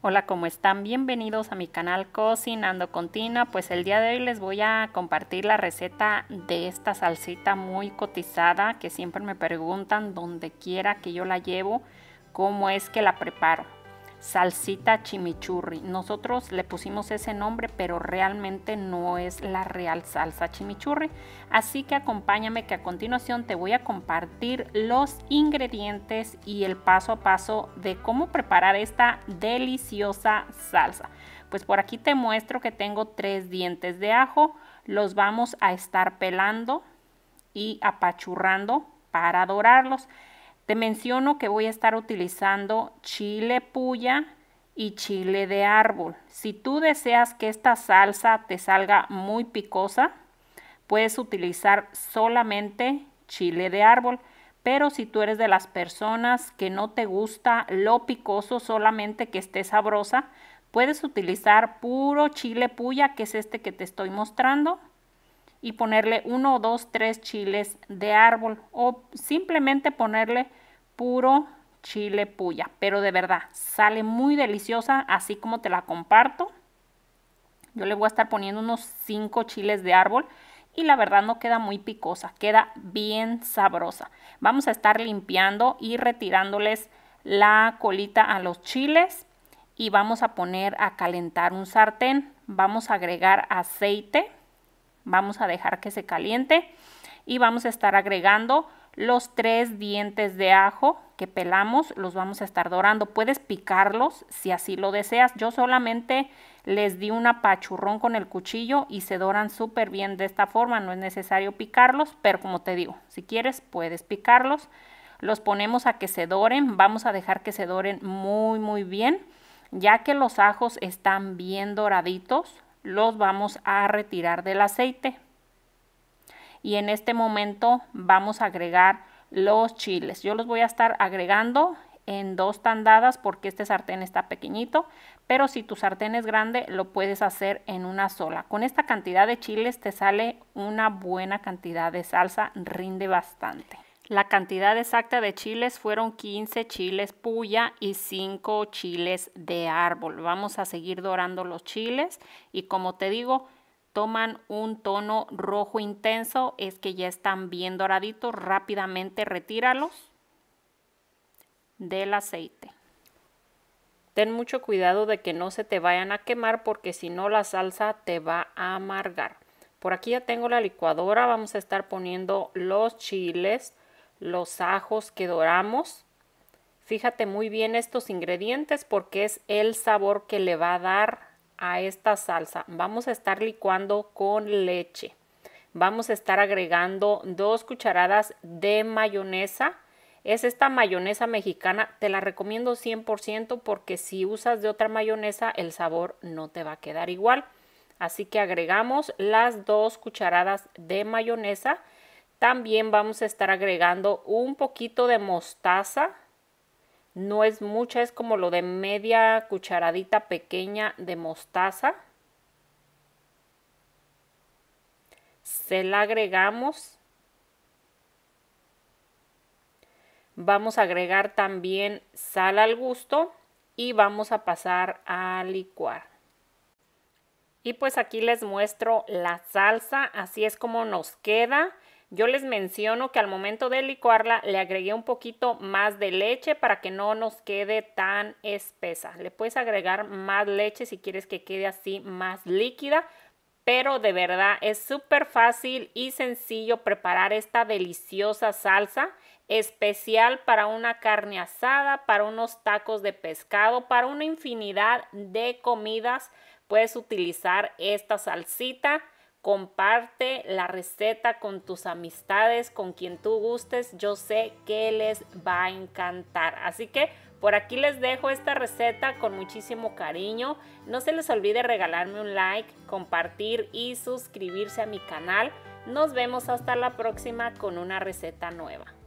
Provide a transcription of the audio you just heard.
Hola, ¿cómo están? Bienvenidos a mi canal Cocinando con Tina. Pues el día de hoy les voy a compartir la receta de esta salsita muy cotizada que siempre me preguntan donde quiera que yo la llevo, cómo es que la preparo salsita chimichurri. Nosotros le pusimos ese nombre, pero realmente no es la real salsa chimichurri. Así que acompáñame que a continuación te voy a compartir los ingredientes y el paso a paso de cómo preparar esta deliciosa salsa. Pues por aquí te muestro que tengo tres dientes de ajo. Los vamos a estar pelando y apachurrando para dorarlos. Te menciono que voy a estar utilizando chile puya y chile de árbol. Si tú deseas que esta salsa te salga muy picosa, puedes utilizar solamente chile de árbol. Pero si tú eres de las personas que no te gusta lo picoso, solamente que esté sabrosa, puedes utilizar puro chile puya, que es este que te estoy mostrando y ponerle uno, dos, tres chiles de árbol o simplemente ponerle puro chile puya. Pero de verdad, sale muy deliciosa así como te la comparto. Yo le voy a estar poniendo unos 5 chiles de árbol y la verdad no queda muy picosa, queda bien sabrosa. Vamos a estar limpiando y retirándoles la colita a los chiles y vamos a poner a calentar un sartén. Vamos a agregar aceite Vamos a dejar que se caliente y vamos a estar agregando los tres dientes de ajo que pelamos, los vamos a estar dorando. Puedes picarlos si así lo deseas. Yo solamente les di un apachurrón con el cuchillo y se doran súper bien de esta forma. No es necesario picarlos, pero como te digo, si quieres puedes picarlos. Los ponemos a que se doren. Vamos a dejar que se doren muy, muy bien. Ya que los ajos están bien doraditos, los vamos a retirar del aceite. Y en este momento vamos a agregar los chiles. Yo los voy a estar agregando en dos tandadas porque este sartén está pequeñito, pero si tu sartén es grande lo puedes hacer en una sola. Con esta cantidad de chiles te sale una buena cantidad de salsa, rinde bastante. La cantidad exacta de chiles fueron 15 chiles puya y 5 chiles de árbol. Vamos a seguir dorando los chiles y como te digo, toman un tono rojo intenso, es que ya están bien doraditos. Rápidamente retíralos del aceite. Ten mucho cuidado de que no se te vayan a quemar porque si no la salsa te va a amargar. Por aquí ya tengo la licuadora, vamos a estar poniendo los chiles, los ajos que doramos. Fíjate muy bien estos ingredientes porque es el sabor que le va a dar a esta salsa. Vamos a estar licuando con leche. Vamos a estar agregando dos cucharadas de mayonesa. Es esta mayonesa mexicana, te la recomiendo 100% porque si usas de otra mayonesa el sabor no te va a quedar igual. Así que agregamos las dos cucharadas de mayonesa también vamos a estar agregando un poquito de mostaza. No es mucha, es como lo de media cucharadita pequeña de mostaza. Se la agregamos. Vamos a agregar también sal al gusto y vamos a pasar a licuar. Y pues aquí les muestro la salsa, así es como nos queda. Yo les menciono que al momento de licuarla le agregué un poquito más de leche para que no nos quede tan espesa. Le puedes agregar más leche si quieres que quede así más líquida, pero de verdad es súper fácil y sencillo preparar esta deliciosa salsa especial para una carne asada, para unos tacos de pescado, para una infinidad de comidas. Puedes utilizar esta salsita. Comparte la receta con tus amistades, con quien tú gustes. Yo sé que les va a encantar. Así que por aquí les dejo esta receta con muchísimo cariño. No se les olvide regalarme un like, compartir y suscribirse a mi canal. Nos vemos hasta la próxima con una receta nueva.